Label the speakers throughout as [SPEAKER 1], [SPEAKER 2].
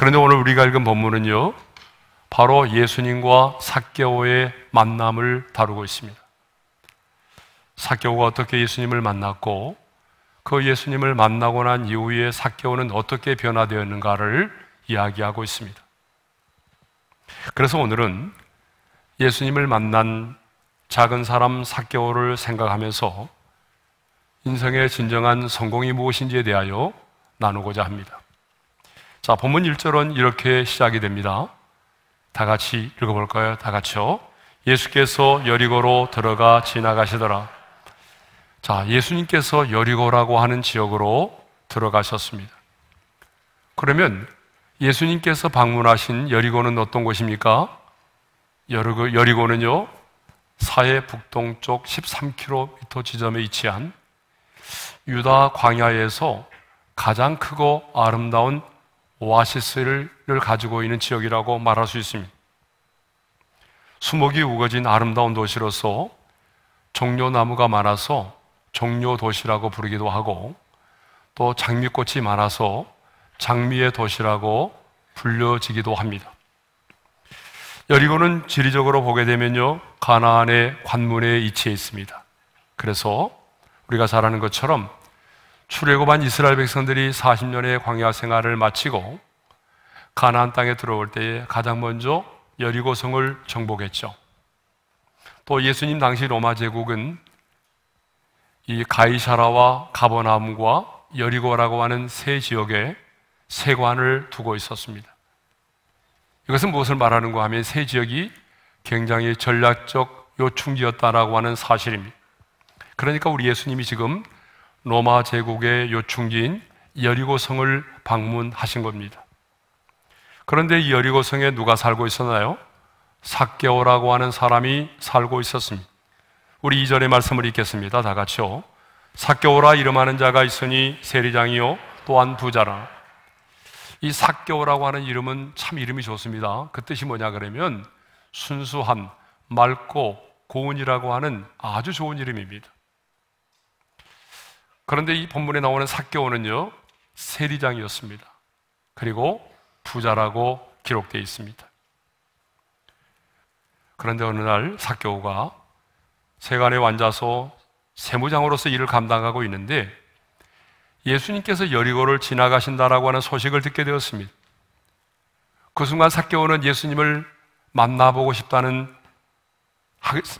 [SPEAKER 1] 그런데 오늘 우리가 읽은 본문은요, 바로 예수님과 사개오의 만남을 다루고 있습니다. 사개오가 어떻게 예수님을 만났고, 그 예수님을 만나고 난 이후에 사개오는 어떻게 변화되었는가를 이야기하고 있습니다. 그래서 오늘은 예수님을 만난 작은 사람 사개오를 생각하면서 인생의 진정한 성공이 무엇인지에 대하여 나누고자 합니다. 자, 본문 1절은 이렇게 시작이 됩니다. 다 같이 읽어볼까요? 다 같이요. 예수께서 여리고로 들어가 지나가시더라. 자, 예수님께서 여리고라고 하는 지역으로 들어가셨습니다. 그러면 예수님께서 방문하신 여리고는 어떤 곳입니까? 여리고, 여리고는요, 사해 북동쪽 13km 지점에 위치한 유다 광야에서 가장 크고 아름다운 오아시스를 가지고 있는 지역이라고 말할 수 있습니다. 수목이 우거진 아름다운 도시로서 종려나무가 많아서 종려도시라고 부르기도 하고 또 장미꽃이 많아서 장미의 도시라고 불려지기도 합니다. 여리고는 지리적으로 보게 되면요 가나안의 관문에 위치해 있습니다. 그래서 우리가 잘 아는 것처럼 출애굽한 이스라엘 백성들이 40년의 광야 생활을 마치고 가나안 땅에 들어올 때에 가장 먼저 여리고성을 정복했죠. 또 예수님 당시 로마 제국은 이 가이사라와 가버나움과 여리고라고 하는 세 지역에 세관을 두고 있었습니다. 이것은 무엇을 말하는가 하면 세 지역이 굉장히 전략적 요충지였다라고 하는 사실입니다. 그러니까 우리 예수님이 지금 로마 제국의 요충지인 여리고성을 방문하신 겁니다. 그런데 이 여리고성에 누가 살고 있었나요? 사개오라고 하는 사람이 살고 있었습니다. 우리 이절의 말씀을 읽겠습니다. 다 같이요. 사개오라 이름하는 자가 있으니 세리장이요 또한 부자라. 이사개오라고 하는 이름은 참 이름이 좋습니다. 그 뜻이 뭐냐 그러면 순수함, 맑고 고운이라고 하는 아주 좋은 이름입니다. 그런데 이 본문에 나오는 사개오는요 세리장이었습니다. 그리고 부자라고 기록되어 있습니다. 그런데 어느 날 사개오가 세간에 앉아서 세무장으로서 일을 감당하고 있는데 예수님께서 여리고를 지나가신다라고 하는 소식을 듣게 되었습니다. 그 순간 사개오는 예수님을 만나보고 싶다는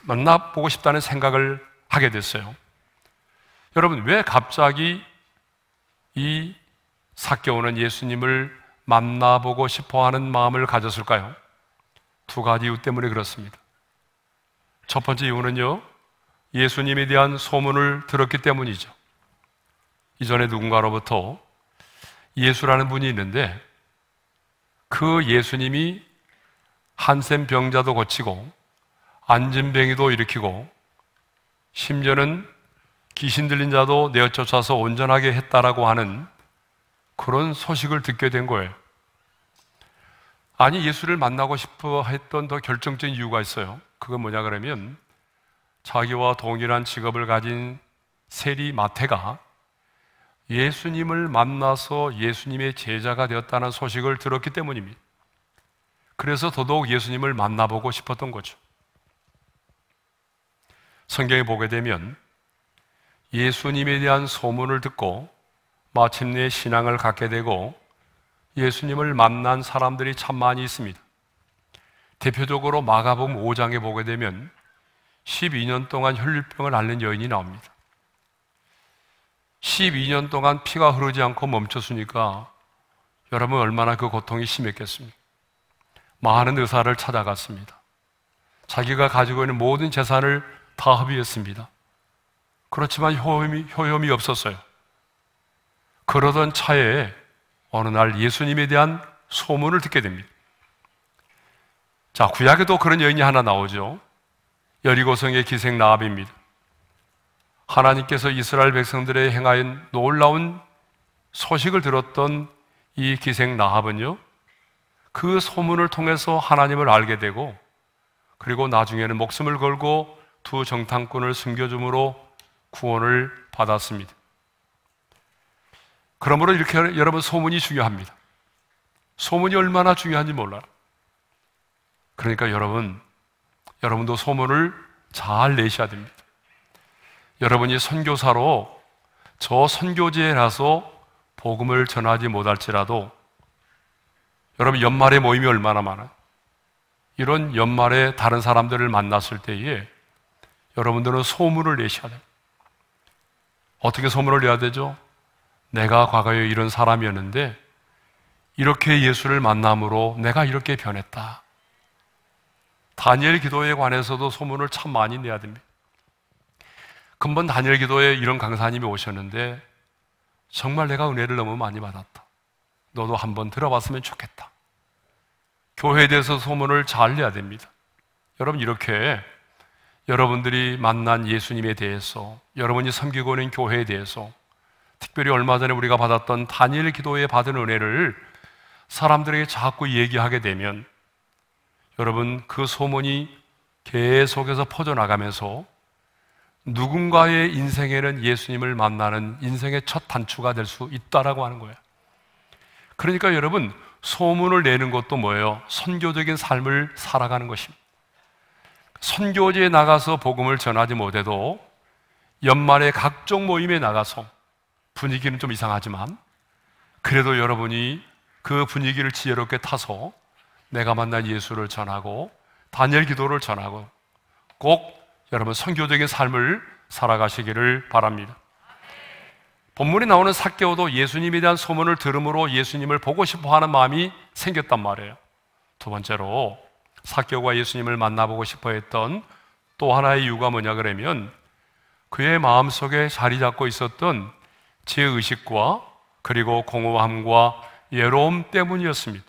[SPEAKER 1] 만나보고 싶다는 생각을 하게 됐어요. 여러분, 왜 갑자기 이 사께오는 예수님을 만나보고 싶어 하는 마음을 가졌을까요? 두 가지 이유 때문에 그렇습니다. 첫 번째 이유는요, 예수님에 대한 소문을 들었기 때문이죠. 이전에 누군가로부터 예수라는 분이 있는데 그 예수님이 한센 병자도 고치고 안진뱅이도 일으키고 심지어는 귀신 들린 자도 내어쫓아서 온전하게 했다라고 하는 그런 소식을 듣게 된 거예요. 아니, 예수를 만나고 싶어 했던 더 결정적인 이유가 있어요. 그건 뭐냐 그러면 자기와 동일한 직업을 가진 세리 마태가 예수님을 만나서 예수님의 제자가 되었다는 소식을 들었기 때문입니다. 그래서 더더욱 예수님을 만나보고 싶었던 거죠. 성경에 보게 되면 예수님에 대한 소문을 듣고 마침내 신앙을 갖게 되고 예수님을 만난 사람들이 참 많이 있습니다. 대표적으로 마가복음 5장에 보게 되면 12년 동안 혈류병을 앓는 여인이 나옵니다. 12년 동안 피가 흐르지 않고 멈췄으니까 여러분 얼마나 그 고통이 심했겠습니까? 많은 의사를 찾아갔습니다. 자기가 가지고 있는 모든 재산을 다 합의했습니다. 그렇지만 효험이, 효험이 없었어요. 그러던 차에 어느 날 예수님에 대한 소문을 듣게 됩니다. 자, 구약에도 그런 여인이 하나 나오죠. 여리고성의 기생 나합입니다. 하나님께서 이스라엘 백성들의 행하인 놀라운 소식을 들었던 이 기생 나합은요, 그 소문을 통해서 하나님을 알게 되고, 그리고 나중에는 목숨을 걸고 두 정탐꾼을 숨겨줌으로 구원을 받았습니다. 그러므로 이렇게 여러분 소문이 중요합니다. 소문이 얼마나 중요한지 몰라 그러니까 여러분, 여러분도 소문을 잘 내셔야 됩니다. 여러분이 선교사로 저 선교지에 서 복음을 전하지 못할지라도 여러분 연말에 모임이 얼마나 많아요? 이런 연말에 다른 사람들을 만났을 때에 여러분들은 소문을 내셔야 됩니다. 어떻게 소문을 내야 되죠? 내가 과거에 이런 사람이었는데 이렇게 예수를 만남으로 내가 이렇게 변했다. 다니엘 기도에 관해서도 소문을 참 많이 내야 됩니다. 금번 다니엘 기도에 이런 강사님이 오셨는데 정말 내가 은혜를 너무 많이 받았다. 너도 한번 들어봤으면 좋겠다. 교회에 대해서 소문을 잘 내야 됩니다. 여러분 이렇게 여러분들이 만난 예수님에 대해서, 여러분이 섬기고 있는 교회에 대해서, 특별히 얼마 전에 우리가 받았던 단일 기도에 받은 은혜를 사람들에게 자꾸 얘기하게 되면 여러분 그 소문이 계속해서 퍼져나가면서 누군가의 인생에는 예수님을 만나는 인생의 첫 단추가 될 수 있다라고 하는 거예요. 그러니까 여러분 소문을 내는 것도 뭐예요? 선교적인 삶을 살아가는 것입니다. 선교지에 나가서 복음을 전하지 못해도 연말에 각종 모임에 나가서 분위기는 좀 이상하지만 그래도 여러분이 그 분위기를 지혜롭게 타서 내가 만난 예수를 전하고 단열 기도를 전하고 꼭 여러분 선교적인 삶을 살아가시기를 바랍니다. 본문에 나오는 사개오도 예수님에 대한 소문을 들음으로 예수님을 보고 싶어 하는 마음이 생겼단 말이에요. 두 번째로 사교가 예수님을 만나보고 싶어 했던 또 하나의 이유가 뭐냐 그러면 그의 마음속에 자리 잡고 있었던 제 의식과 그리고 공허함과 예로움 때문이었습니다.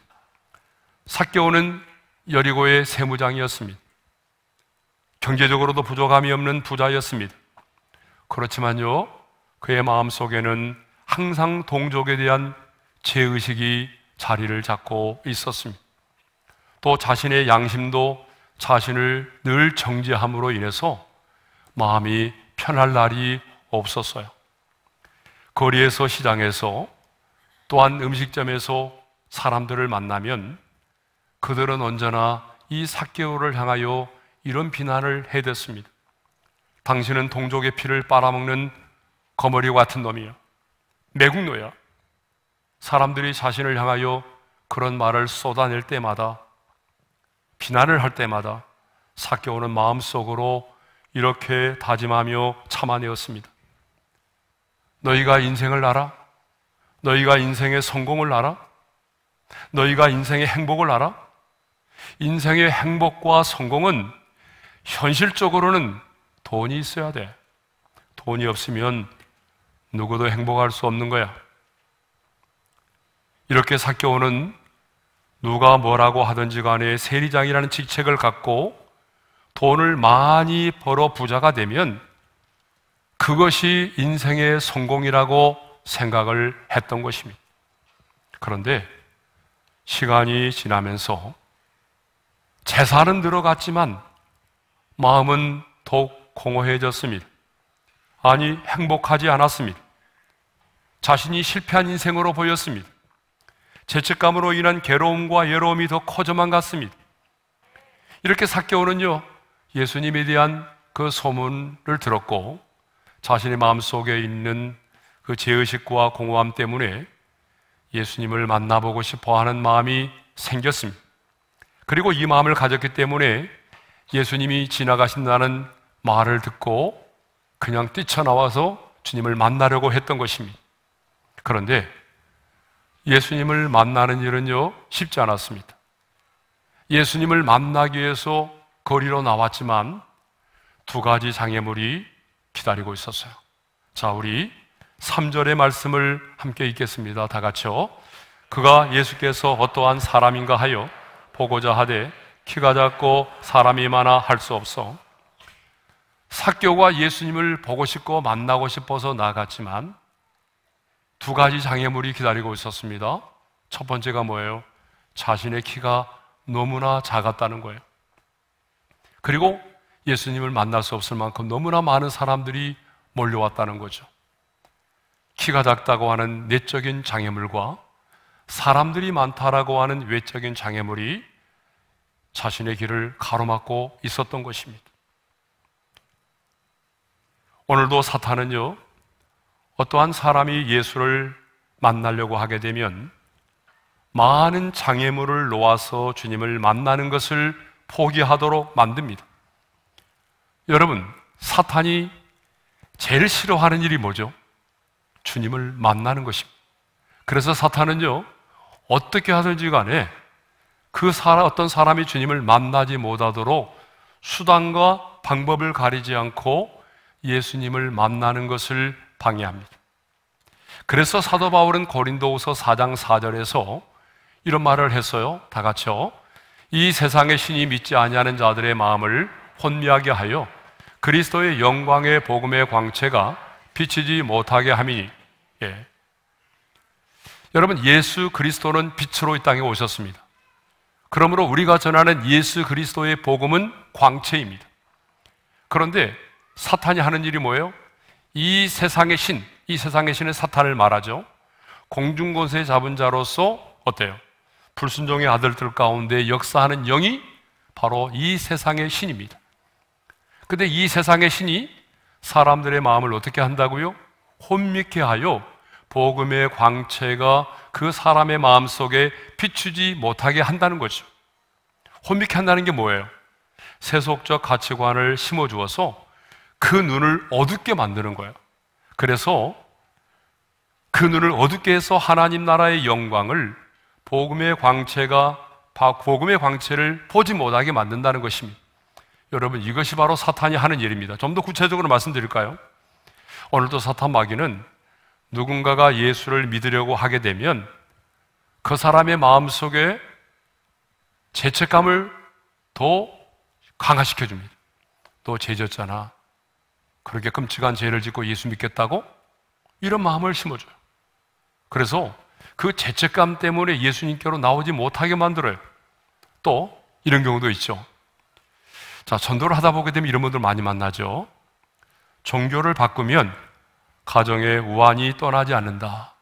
[SPEAKER 1] 사교는 여리고의 세무장이었습니다. 경제적으로도 부족함이 없는 부자였습니다. 그렇지만요, 그의 마음 속에는 항상 동족에 대한 죄의식이 자리를 잡고 있었습니다. 또 자신의 양심도 자신을 늘정지함으로 인해서 마음이 편할 날이 없었어요. 거리에서 시장에서 또한 음식점에서 사람들을 만나면 그들은 언제나 이 사개오를 향하여 이런 비난을 해댔습니다. 당신은 동족의 피를 빨아먹는 거머리 같은 놈이야. 매국노야. 사람들이 자신을 향하여 그런 말을 쏟아낼 때마다 비난을 할 때마다 삭케오는 마음속으로 이렇게 다짐하며 참아내었습니다. 너희가 인생을 알아? 너희가 인생의 성공을 알아? 너희가 인생의 행복을 알아? 인생의 행복과 성공은 현실적으로는 돈이 있어야 돼. 돈이 없으면 누구도 행복할 수 없는 거야. 이렇게 사케오는 누가 뭐라고 하든지 간에 세리장이라는 직책을 갖고 돈을 많이 벌어 부자가 되면 그것이 인생의 성공이라고 생각을 했던 것입니다. 그런데 시간이 지나면서 재산은 늘어갔지만 마음은 더욱 공허해졌습니다. 아니, 행복하지 않았습니다. 자신이 실패한 인생으로 보였습니다. 죄책감으로 인한 괴로움과 외로움이 더 커져만 갔습니다. 이렇게 사개오는요 예수님에 대한 그 소문을 들었고 자신의 마음속에 있는 그 죄의식과 공허함 때문에 예수님을 만나보고 싶어 하는 마음이 생겼습니다. 그리고 이 마음을 가졌기 때문에 예수님이 지나가신다는 말을 듣고 그냥 뛰쳐나와서 주님을 만나려고 했던 것입니다. 그런데 예수님을 만나는 일은요, 쉽지 않았습니다. 예수님을 만나기 위해서 거리로 나왔지만 두 가지 장애물이 기다리고 있었어요. 자, 우리 3절의 말씀을 함께 읽겠습니다. 다 같이요. 그가 예수께서 어떠한 사람인가 하여 보고자 하되 키가 작고 사람이 많아 할 수 없어. 사교가 예수님을 보고 싶고 만나고 싶어서 나갔지만 두 가지 장애물이 기다리고 있었습니다. 첫 번째가 뭐예요? 자신의 키가 너무나 작았다는 거예요. 그리고 예수님을 만날 수 없을 만큼 너무나 많은 사람들이 몰려왔다는 거죠. 키가 작다고 하는 내적인 장애물과 사람들이 많다라고 하는 외적인 장애물이 자신의 길을 가로막고 있었던 것입니다. 오늘도 사탄은요, 어떠한 사람이 예수를 만나려고 하게 되면 많은 장애물을 놓아서 주님을 만나는 것을 포기하도록 만듭니다. 여러분, 사탄이 제일 싫어하는 일이 뭐죠? 주님을 만나는 것입니다. 그래서 사탄은요, 어떻게 하든지 간에 그 사람, 어떤 사람이 주님을 만나지 못하도록 수단과 방법을 가리지 않고 예수님을 만나는 것을 방해합니다. 그래서 사도 바울은 고린도후서 4장 4절에서 이런 말을 했어요. 다 같이요. 이 세상의 신이 믿지 아니하는 자들의 마음을 혼미하게 하여 그리스도의 영광의 복음의 광채가 비치지 못하게 함이니. 예. 여러분 예수 그리스도는 빛으로 이 땅에 오셨습니다. 그러므로 우리가 전하는 예수 그리스도의 복음은 광채입니다. 그런데 사탄이 하는 일이 뭐예요? 이 세상의 신, 이 세상의 신은 사탄을 말하죠. 공중권세 잡은 자로서 어때요? 불순종의 아들들 가운데 역사하는 영이 바로 이 세상의 신입니다. 근데 이 세상의 신이 사람들의 마음을 어떻게 한다고요? 혼미케 하여 복음의 광채가 그 사람의 마음 속에 비추지 못하게 한다는 거죠. 혼미케 한다는 게 뭐예요? 세속적 가치관을 심어주어서 그 눈을 어둡게 만드는 거예요. 그래서 그 눈을 어둡게 해서 하나님 나라의 영광을 복음의 광채가 복음의 광채를 보지 못하게 만든다는 것입니다. 여러분 이것이 바로 사탄이 하는 일입니다. 좀 더 구체적으로 말씀드릴까요? 오늘도 사탄 마귀는 누군가가 예수를 믿으려고 하게 되면 그 사람의 마음 속에 죄책감을 더 강화시켜 줍니다. 또 죄졌잖아. 그렇게 끔찍한 죄를 짓고 예수 믿겠다고? 이런 마음을 심어줘요. 그래서 그 죄책감 때문에 예수님께로 나오지 못하게 만들어요. 또 이런 경우도 있죠. 자, 전도를 하다 보게 되면 이런 분들 많이 만나죠. 종교를 바꾸면 가정의 우환이 떠나지 않는다.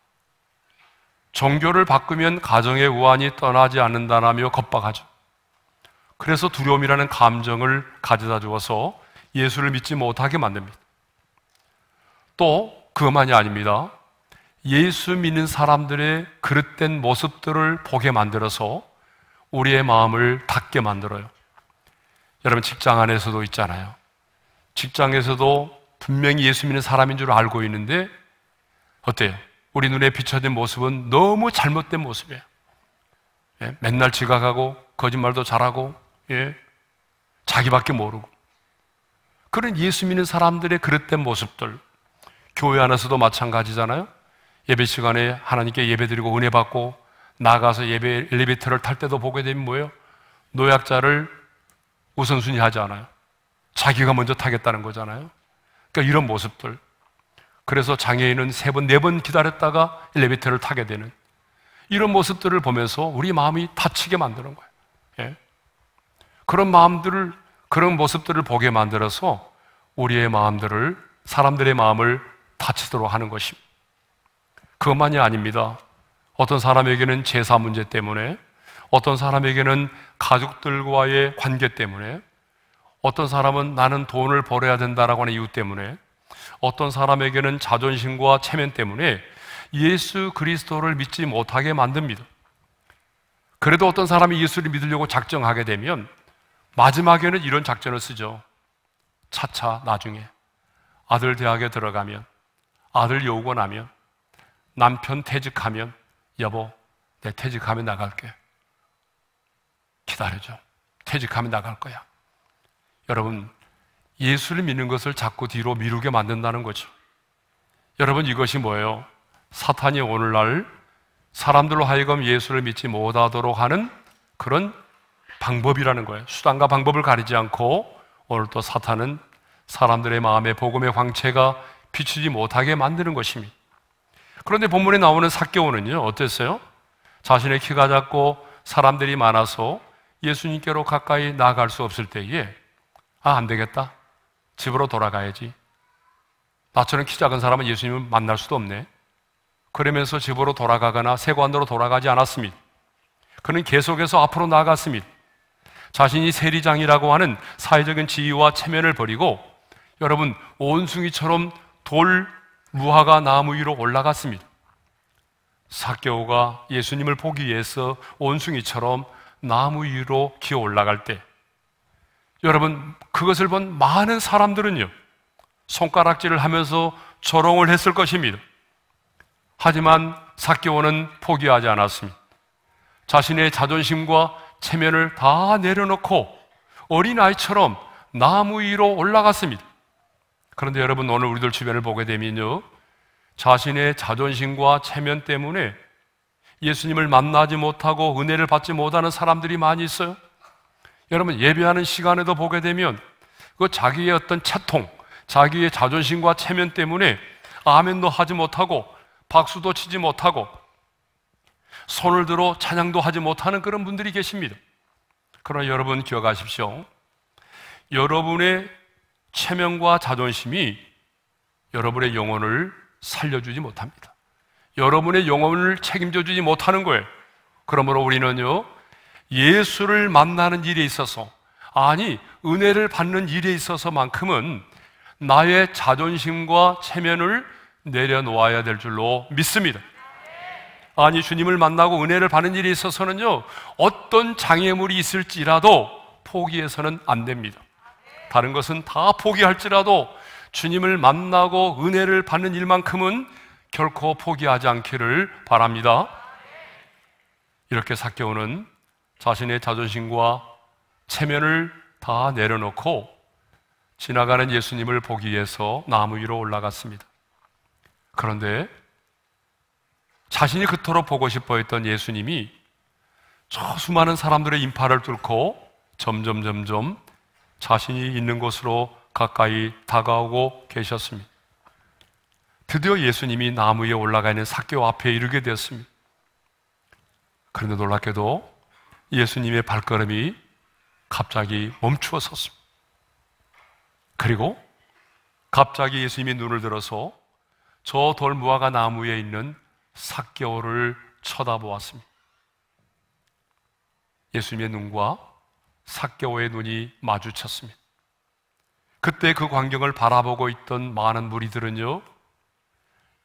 [SPEAKER 1] 종교를 바꾸면 가정의 우환이 떠나지 않는다라며 겁박하죠. 그래서 두려움이라는 감정을 가져다 주어서 예수를 믿지 못하게 만듭니다. 또 그것만이 아닙니다. 예수 믿는 사람들의 그릇된 모습들을 보게 만들어서 우리의 마음을 닫게 만들어요. 여러분 직장 안에서도 있잖아요. 직장에서도 분명히 예수 믿는 사람인 줄 알고 있는데 어때요? 우리 눈에 비춰진 모습은 너무 잘못된 모습이에요. 예? 맨날 지각하고 거짓말도 잘하고 예? 자기밖에 모르고 그런 예수 믿는 사람들의 그릇된 모습들. 교회 안에서도 마찬가지잖아요. 예배 시간에 하나님께 예배 드리고 은혜 받고 나가서 예배 엘리베이터를 탈 때도 보게 되면 뭐예요? 노약자를 우선순위 하지 않아요. 자기가 먼저 타겠다는 거잖아요. 그러니까 이런 모습들. 그래서 장애인은 세 번, 네 번 기다렸다가 엘리베이터를 타게 되는 이런 모습들을 보면서 우리 마음이 다치게 만드는 거예요. 예? 그런 마음들을 그런 모습들을 보게 만들어서 우리의 마음들을, 사람들의 마음을 다치도록 하는 것입니다. 그것만이 아닙니다. 어떤 사람에게는 제사 문제 때문에, 어떤 사람에게는 가족들과의 관계 때문에, 어떤 사람은 나는 돈을 벌어야 된다라고 하는 이유 때문에, 어떤 사람에게는 자존심과 체면 때문에 예수 그리스도를 믿지 못하게 만듭니다. 그래도 어떤 사람이 예수를 믿으려고 작정하게 되면 마지막에는 이런 작전을 쓰죠. 차차 나중에 아들 대학에 들어가면 아들 여우고 나면 남편 퇴직하면 여보 내 퇴직하면 나갈게. 기다려줘. 퇴직하면 나갈 거야. 여러분 예수를 믿는 것을 자꾸 뒤로 미루게 만든다는 거죠. 여러분 이것이 뭐예요? 사탄이 오늘날 사람들로 하여금 예수를 믿지 못하도록 하는 그런 방법이라는 거예요. 수단과 방법을 가리지 않고 오늘또 사탄은 사람들의 마음에 복음의 광채가 비추지 못하게 만드는 것입니다. 그런데 본문에 나오는 사개오는요 어땠어요? 자신의 키가 작고 사람들이 많아서 예수님께로 가까이 나아갈 수 없을 때에 아, 안 되겠다. 집으로 돌아가야지. 나처럼 키 작은 사람은 예수님을 만날 수도 없네. 그러면서 집으로 돌아가거나 세관으로 돌아가지 않았습니다. 그는 계속해서 앞으로 나아갔습니다. 자신이 세리장이라고 하는 사회적인 지위와 체면을 버리고 여러분 온숭이처럼 돌 무화과 나무 위로 올라갔습니다. 사개가 예수님을 보기 위해서 온숭이처럼 나무 위로 기어 올라갈 때 여러분 그것을 본 많은 사람들은요 손가락질을 하면서 조롱을 했을 것입니다. 하지만 사개오는 포기하지 않았습니다. 자신의 자존심과 체면을 다 내려놓고 어린아이처럼 나무 위로 올라갔습니다. 그런데 여러분 오늘 우리들 주변을 보게 되면요. 자신의 자존심과 체면 때문에 예수님을 만나지 못하고 은혜를 받지 못하는 사람들이 많이 있어요. 여러분 예배하는 시간에도 보게 되면 그 자기의 어떤 채통, 자기의 자존심과 체면 때문에 아멘도 하지 못하고 박수도 치지 못하고 손을 들어 찬양도 하지 못하는 그런 분들이 계십니다. 그러나 여러분 기억하십시오. 여러분의 체면과 자존심이 여러분의 영혼을 살려주지 못합니다. 여러분의 영혼을 책임져 주지 못하는 거예요. 그러므로 우리는요, 예수를 만나는 일에 있어서, 아니, 은혜를 받는 일에 있어서만큼은 나의 자존심과 체면을 내려놓아야 될 줄로 믿습니다. 아니 주님을 만나고 은혜를 받는 일이 있어서는요 어떤 장애물이 있을지라도 포기해서는 안 됩니다. 다른 것은 다 포기할지라도 주님을 만나고 은혜를 받는 일만큼은 결코 포기하지 않기를 바랍니다. 이렇게 사케오는 자신의 자존심과 체면을 다 내려놓고 지나가는 예수님을 보기 위해서 나무 위로 올라갔습니다. 그런데 자신이 그토록 보고 싶어 했던 예수님이 저 수많은 사람들의 인파를 뚫고 점점 점점 자신이 있는 곳으로 가까이 다가오고 계셨습니다. 드디어 예수님이 나무 위에 올라가 있는 사교 앞에 이르게 되었습니다. 그런데 놀랍게도 예수님의 발걸음이 갑자기 멈추어 섰습니다. 그리고 갑자기 예수님이 눈을 들어서 저 돌무화과 나무에 있는 삭개오를 쳐다보았습니다. 예수님의 눈과 삭개오의 눈이 마주쳤습니다. 그때 그 광경을 바라보고 있던 많은 무리들은요,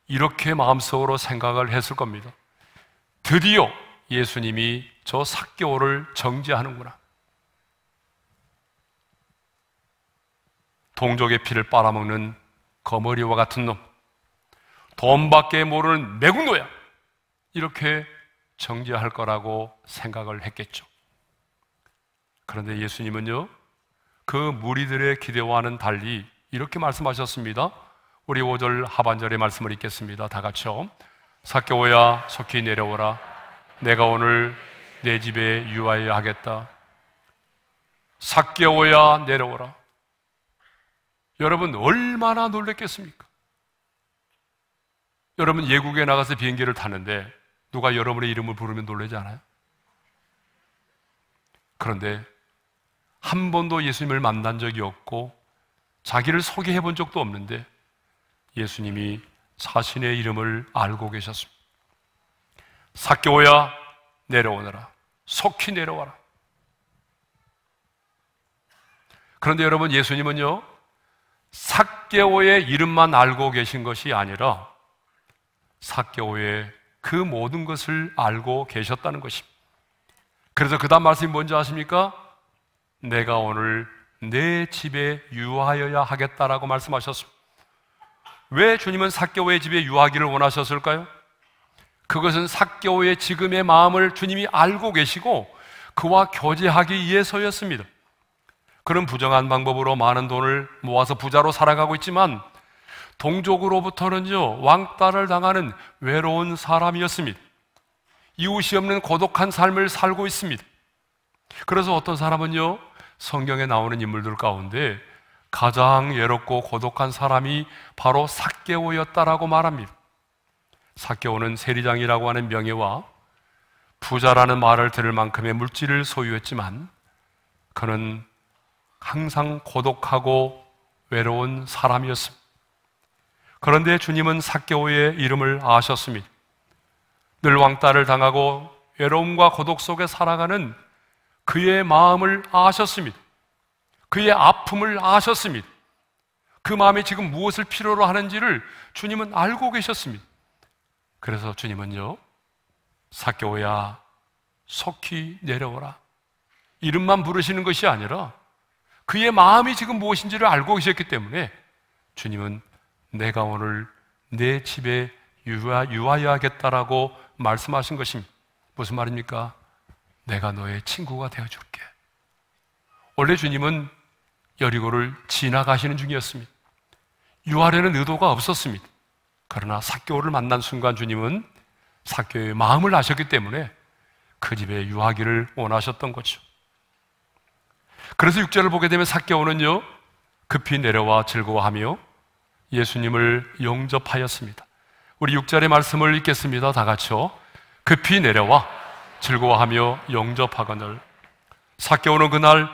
[SPEAKER 1] 이렇게 마음속으로 생각을 했을 겁니다. 드디어 예수님이 저 삭개오를 정지하는구나 동족의 피를 빨아먹는 거머리와 같은 놈. 돈밖에 모를는 매국노야. 이렇게 정죄할 거라고 생각을 했겠죠. 그런데 예수님은요, 그 무리들의 기대와는 달리 이렇게 말씀하셨습니다. 우리 5절 하반절의 말씀을 읽겠습니다. 다 같이요. 사케오야 속히 내려오라. 내가 오늘 내 집에 유하여 하겠다. 사케오야 내려오라. 여러분 얼마나 놀랬겠습니까? 여러분 예국에 나가서 비행기를 타는데 누가 여러분의 이름을 부르면 놀라지 않아요? 그런데 한 번도 예수님을 만난 적이 없고 자기를 소개해 본 적도 없는데 예수님이 자신의 이름을 알고 계셨습니다. 사교야 내려오너라. 속히 내려와라. 그런데 여러분 예수님은요. 사개오의 이름만 알고 계신 것이 아니라 사교의 그 모든 것을 알고 계셨다는 것입니다. 그래서 그 다음 말씀이 뭔지 아십니까? 내가 오늘 내 집에 유하여야 하겠다라고 말씀하셨습니다. 왜 주님은 사교의 집에 유하기를 원하셨을까요? 그것은 사교의 지금의 마음을 주님이 알고 계시고 그와 교제하기 위해서였습니다. 그런 부정한 방법으로 많은 돈을 모아서 부자로 살아가고 있지만 동족으로부터는요, 왕따를 당하는 외로운 사람이었습니다. 이웃이 없는 고독한 삶을 살고 있습니다. 그래서 어떤 사람은요, 성경에 나오는 인물들 가운데 가장 외롭고 고독한 사람이 바로 삭개오였다라고 말합니다. 삭개오는 세리장이라고 하는 명예와 부자라는 말을 들을 만큼의 물질을 소유했지만 그는 항상 고독하고 외로운 사람이었습니다. 그런데 주님은 사개오의 이름을 아셨습니다. 늘 왕따를 당하고 외로움과 고독 속에 살아가는 그의 마음을 아셨습니다. 그의 아픔을 아셨습니다. 그 마음이 지금 무엇을 필요로 하는지를 주님은 알고 계셨습니다. 그래서 주님은요, 사오야 속히 내려오라. 이름만 부르시는 것이 아니라 그의 마음이 지금 무엇인지를 알고 계셨기 때문에 주님은 내가 오늘 내 집에 유하여 하겠다라고 말씀하신 것입 무슨 말입니까? 내가 너의 친구가 되어줄게. 원래 주님은 여리고를 지나가시는 중이었습니다. 유하려는 의도가 없었습니다. 그러나 사교를 만난 순간 주님은 사교의 마음을 아셨기 때문에 그 집에 유하기를 원하셨던 거죠. 그래서 육절을 보게 되면 사교는요 급히 내려와 즐거워하며 예수님을 영접하였습니다. 우리 6절의 말씀을 읽겠습니다. 다 같이요. 급히 내려와 즐거워하며 영접하거늘 사께오는 그날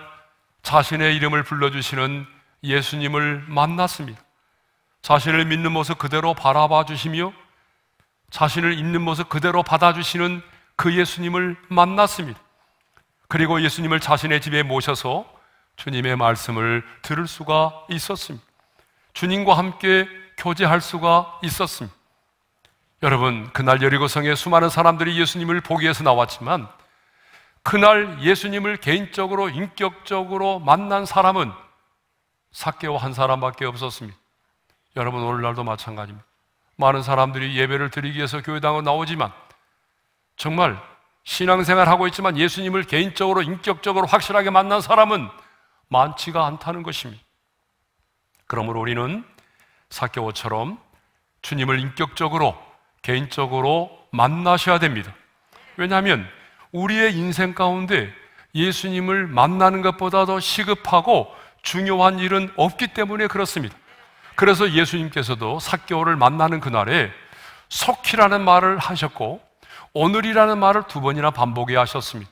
[SPEAKER 1] 자신의 이름을 불러주시는 예수님을 만났습니다. 자신을 믿는 모습 그대로 바라봐 주시며 자신을 있는 모습 그대로 받아주시는 그 예수님을 만났습니다. 그리고 예수님을 자신의 집에 모셔서 주님의 말씀을 들을 수가 있었습니다. 주님과 함께 교제할 수가 있었습니다. 여러분, 그날 여리고성에 수많은 사람들이 예수님을 보기 위해서 나왔지만 그날 예수님을 개인적으로 인격적으로 만난 사람은 사케오 한 사람밖에 없었습니다. 여러분 오늘날도 마찬가지입니다. 많은 사람들이 예배를 드리기 위해서 교회당으로 나오지만 정말 신앙생활 하고 있지만 예수님을 개인적으로 인격적으로 확실하게 만난 사람은 많지가 않다는 것입니다. 그러므로 우리는 사교처럼 주님을 인격적으로 개인적으로 만나셔야 됩니다. 왜냐하면 우리의 인생 가운데 예수님을 만나는 것보다 더 시급하고 중요한 일은 없기 때문에 그렇습니다. 그래서 예수님께서도 사개를 만나는 그날에 속히라는 말을 하셨고 오늘이라는 말을 두 번이나 반복해 하셨습니다.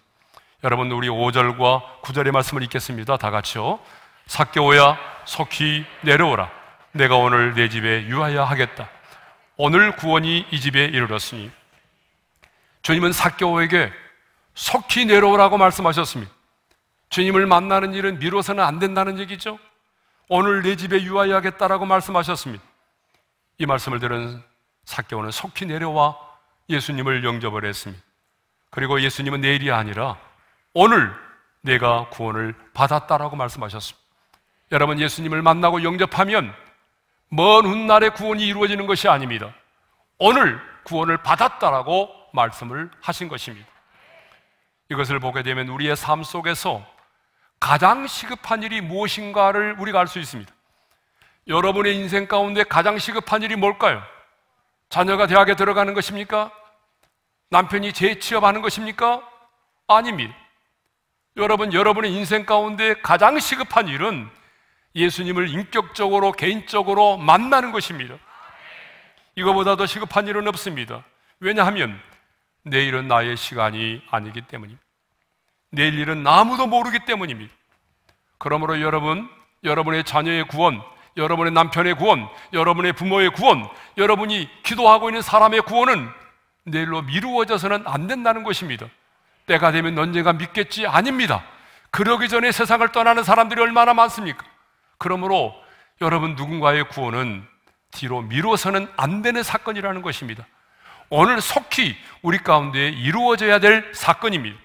[SPEAKER 1] 여러분 우리 5절과 9절의 말씀을 읽겠습니다. 다 같이요. 삭개오야 속히 내려오라. 내가 오늘 내 집에 유하여 하겠다. 오늘 구원이 이 집에 이르렀으니 주님은 삭개오에게 속히 내려오라고 말씀하셨습니다. 주님을 만나는 일은 미뤄서는 안 된다는 얘기죠. 오늘 내 집에 유하여 하겠다라고 말씀하셨습니다. 이 말씀을 들은 삭개오는 속히 내려와 예수님을 영접을 했습니다. 그리고 예수님은 내일이 아니라 오늘 내가 구원을 받았다라고 말씀하셨습니다. 여러분 예수님을 만나고 영접하면 먼 훗날의 구원이 이루어지는 것이 아닙니다. 오늘 구원을 받았다라고 말씀을 하신 것입니다. 이것을 보게 되면 우리의 삶 속에서 가장 시급한 일이 무엇인가를 우리가 알 수 있습니다. 여러분의 인생 가운데 가장 시급한 일이 뭘까요? 자녀가 대학에 들어가는 것입니까? 남편이 재취업하는 것입니까? 아닙니다. 여러분, 여러분의 인생 가운데 가장 시급한 일은 예수님을 인격적으로, 개인적으로 만나는 것입니다. 이거보다 더 시급한 일은 없습니다. 왜냐하면 내일은 나의 시간이 아니기 때문입니다. 내일 일은 아무도 모르기 때문입니다. 그러므로 여러분, 여러분의 자녀의 구원, 여러분의 남편의 구원, 여러분의 부모의 구원, 여러분이 기도하고 있는 사람의 구원은 내일로 미루어져서는 안 된다는 것입니다. 때가 되면 언젠가 믿겠지 아닙니다. 그러기 전에 세상을 떠나는 사람들이 얼마나 많습니까? 그러므로 여러분 누군가의 구원은 뒤로 미뤄서는 안 되는 사건이라는 것입니다. 오늘 속히 우리 가운데 이루어져야 될 사건입니다.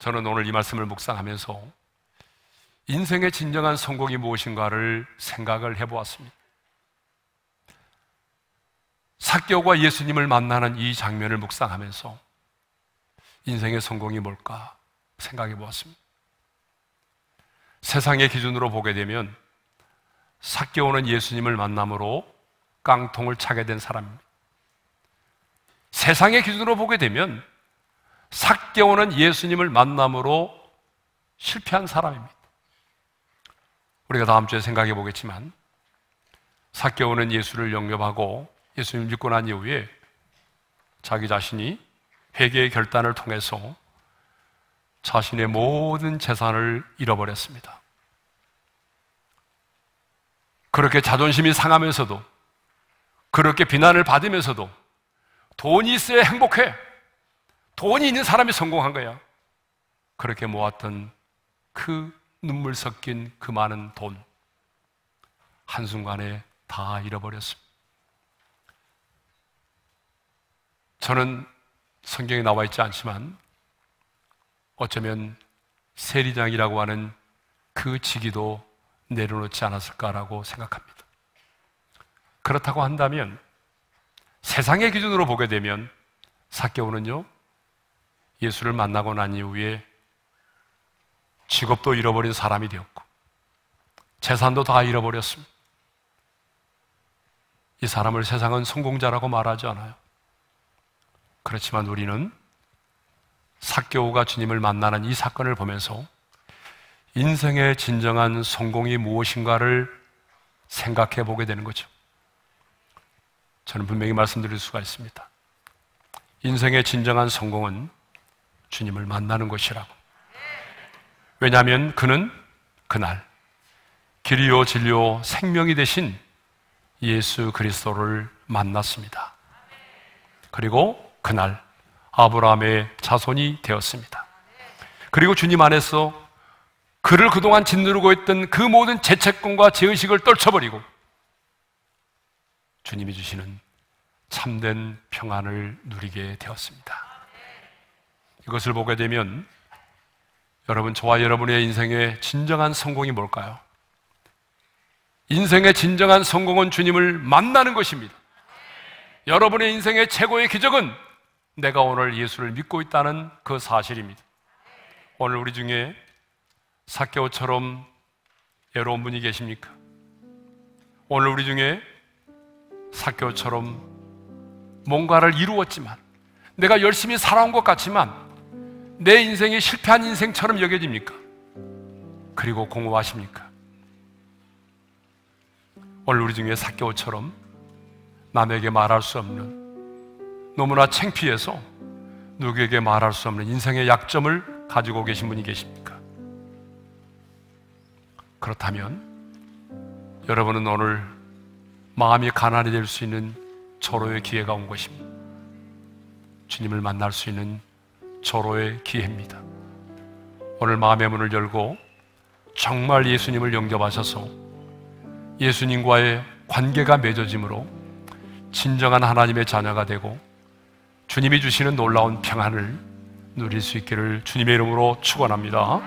[SPEAKER 1] 저는 오늘 이 말씀을 묵상하면서 인생의 진정한 성공이 무엇인가를 생각을 해보았습니다. 사교와 예수님을 만나는 이 장면을 묵상하면서 인생의 성공이 뭘까 생각해 보았습니다. 세상의 기준으로 보게 되면 삭개오는 예수님을 만남으로 깡통을 차게 된 사람입니다. 세상의 기준으로 보게 되면 삭개오는 예수님을 만남으로 실패한 사람입니다. 우리가 다음 주에 생각해 보겠지만 삭개오는 예수를 영접하고 예수님 믿고 난 이후에 자기 자신이 회개의 결단을 통해서 자신의 모든 재산을 잃어버렸습니다. 그렇게 자존심이 상하면서도 그렇게 비난을 받으면서도 돈이 있어야 행복해. 돈이 있는 사람이 성공한 거야. 그렇게 모았던 그 눈물 섞인 그 많은 돈. 한순간에 다 잃어버렸습니다. 저는 성경에 나와 있지 않지만 어쩌면 세리장이라고 하는 그 직위도 내려놓지 않았을까라고 생각합니다. 그렇다고 한다면 세상의 기준으로 보게 되면 사케오는요 예수를 만나고 난 이후에 직업도 잃어버린 사람이 되었고 재산도 다 잃어버렸습니다. 이 사람을 세상은 성공자라고 말하지 않아요. 그렇지만 우리는 사개우가 주님을 만나는 이 사건을 보면서 인생의 진정한 성공이 무엇인가를 생각해 보게 되는 거죠. 저는 분명히 말씀드릴 수가 있습니다. 인생의 진정한 성공은 주님을 만나는 것이라고. 왜냐하면 그는 그날 길이요 진리요 생명이 되신 예수 그리스도를 만났습니다. 그리고 그날 아브라함의 자손이 되었습니다. 그리고 주님 안에서 그를 그동안 짓누르고 있던 그 모든 죄책감과 죄의식을 떨쳐버리고 주님이 주시는 참된 평안을 누리게 되었습니다. 이것을 보게 되면 여러분, 저와 여러분의 인생의 진정한 성공이 뭘까요? 인생의 진정한 성공은 주님을 만나는 것입니다. 여러분의 인생의 최고의 기적은 내가 오늘 예수를 믿고 있다는 그 사실입니다. 오늘 우리 중에 사케오처럼 외로운 분이 계십니까? 오늘 우리 중에 사케오처럼 뭔가를 이루었지만 내가 열심히 살아온 것 같지만 내 인생이 실패한 인생처럼 여겨집니까? 그리고 공허하십니까? 오늘 우리 중에 사케오처럼 남에게 말할 수 없는 너무나 창피해서 누구에게 말할 수 없는 인생의 약점을 가지고 계신 분이 계십니까? 그렇다면 여러분은 오늘 마음이 가난해질 수 있는 절호의 기회가 온 것입니다. 주님을 만날 수 있는 절호의 기회입니다. 오늘 마음의 문을 열고 정말 예수님을 영접하셔서 예수님과의 관계가 맺어짐으로 진정한 하나님의 자녀가 되고 주님이 주시는 놀라운 평안을 누릴 수 있기를 주님의 이름으로 축원합니다.